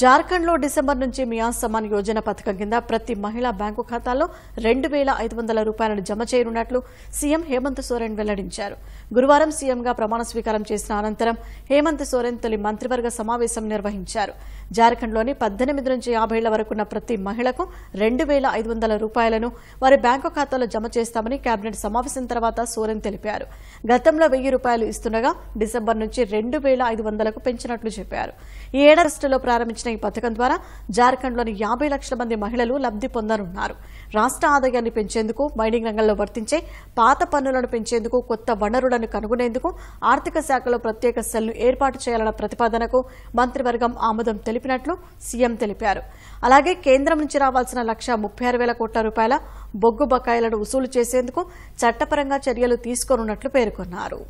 జార్ఖండ్లో డిసెంబర్ నుంచి మియాన్ సమాన్ యోజన పథకం కింద ప్రతి మహిళా బ్యాంకు ఖాతాలో రెండు వేల ఐదు వందల రూపాయలను జమ చేయనున్నట్లు సీఎం హేమంత్ సోరెన్ వెల్లడించారు గురువారం సీఎంగా ప్రమాణ స్వీకారం చేసిన అనంతరం హేమంత్ సోరెన్ తొలి మంత్రివర్గ సమావేశం నిర్వహించారు జార్ఖండ్లోని పద్దెనిమిది నుంచి యాభై ఏళ్ల వరకున్న ప్రతి మహిళకు రెండు వేల ఐదు వందల రూపాయలను వారి బ్యాంకు ఖాతాలో జమ చేస్తామని కేబినెట్ సమావేశం తర్వాత సోరెన్ తెలిపారు గతంలో వెయ్యి రూపాయలు ఇస్తుండగా డిసెంబర్ నుంచి రెండు వేల ఐదు వందలకు పెంచినట్లు చెప్పారు ఈ ఏడాదిలో ప్రారంభించిన ప్రారంభించిన ఈ పథకం ద్వారా జార్ఖండ్లోని యాభై లక్షల మంది మహిళలు లబ్ది పొందనున్నారు రాష్ట్ర ఆదాయాన్ని పెంచేందుకు మైనింగ్ రంగంలో వర్తించే పాత పన్నులను పెంచేందుకు కొత్త వనరులను కనుగొనేందుకు ఆర్థిక శాఖలో ప్రత్యేక సెల్ను ఏర్పాటు చేయాలన్న ప్రతిపాదనకు మంత్రివర్గం ఆమోదం తెలిపినట్లు సీఎం తెలిపారు అలాగే కేంద్రం నుంచి రావాల్సిన లక్ష ముప్పై ఆరు వేల కోట్ల రూపాయల బొగ్గు బకాయిలను వసూలు చేసేందుకు చట్టపరంగా చర్యలు తీసుకోనున్నట్లు పేర్కొన్నారు